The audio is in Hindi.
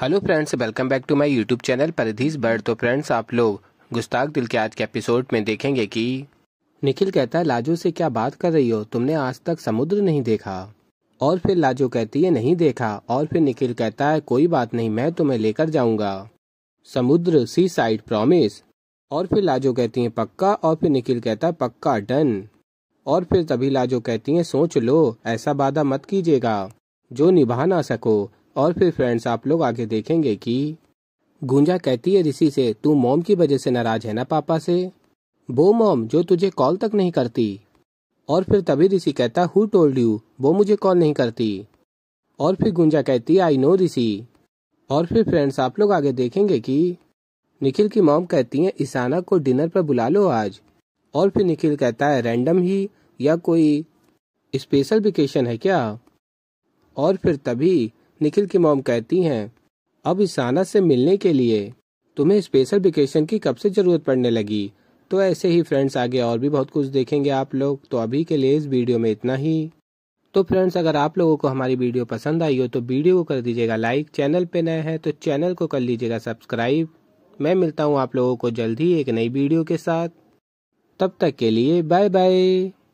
hello friends welcome back to my YouTube channel परिधीज बर्ड तो फ्रेंड्स आप लोग गुस्ताख दिल के आज के एपिसोड में देखेंगे कि निखिल कहता है लाजो से क्या बात कर रही हो तुमने आज तक समुद्र नहीं देखा और फिर लाजो कहती है नहीं देखा और फिर निखिल कहता है कोई बात नहीं मैं तुम्हें लेकर जाऊंगा समुद्र सी साइड प्रोमिस और फिर लाजो कहती है पक्का और फिर निखिल कहता है पक्का डन और फिर तभी लाजो कहती है सोच लो ऐसा वादा मत कीजिएगा जो निभा ना सको और फिर फ्रेंड्स आप लोग आगे देखेंगे कि गुंजा कहती है ऋषि से तू मोम की वजह से नाराज है ना पापा से वो मोम जो तुझे कॉल तक नहीं करती और फिर तभी ऋषि कहता हु टोल्ड यू वो मुझे कॉल नहीं करती और फिर गुंजा कहती आई नो ऋषि और फिर फ्रेंड्स आप लोग आगे देखेंगे कि निखिल की मोम कहती है ईसाना को डिनर पर बुला लो आज और फिर निखिल कहता है रैंडम ही या कोई स्पेशल वेकेशन है क्या और फिर तभी निखिल की मोम कहती हैं अब इसाना से मिलने के लिए तुम्हें स्पेशल वेकेशन की कब से ज़रूरत पड़ने लगी तो ऐसे ही फ्रेंड्स आगे और भी बहुत कुछ देखेंगे आप लोग तो अभी के लिए इस वीडियो में इतना ही तो फ्रेंड्स अगर आप लोगों को हमारी वीडियो पसंद आई हो तो वीडियो को कर दीजिएगा लाइक चैनल पे नए हैं तो चैनल को कर लीजिएगा सब्सक्राइब मैं मिलता हूँ आप लोगों को जल्द ही एक नई वीडियो के साथ तब तक के लिए बाय बाय